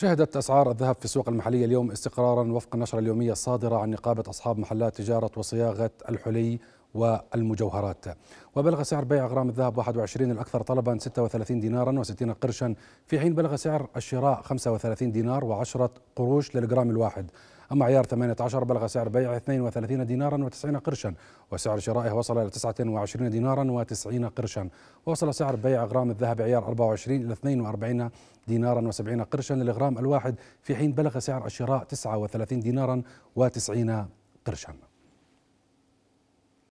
شهدت أسعار الذهب في السوق المحلية اليوم استقرارا وفق النشرة اليومية الصادرة عن نقابة أصحاب محلات تجارة وصياغة الحلي والمجوهرات وبلغ سعر بيع غرام الذهب 21 الأكثر طلبا 36 دينارا و60 قرشا في حين بلغ سعر الشراء 35 دينار و10 قروش للجرام الواحد أما عيار 18 بلغ سعر بيعه 32 دينارا و90 قرشا وسعر شرائه وصل إلى 29 دينارا و90 قرشا ووصل سعر بيع غرام الذهب عيار 24 إلى 42 دينارا و70 قرشا للغرام الواحد في حين بلغ سعر الشراء 39 دينارا و90 قرشا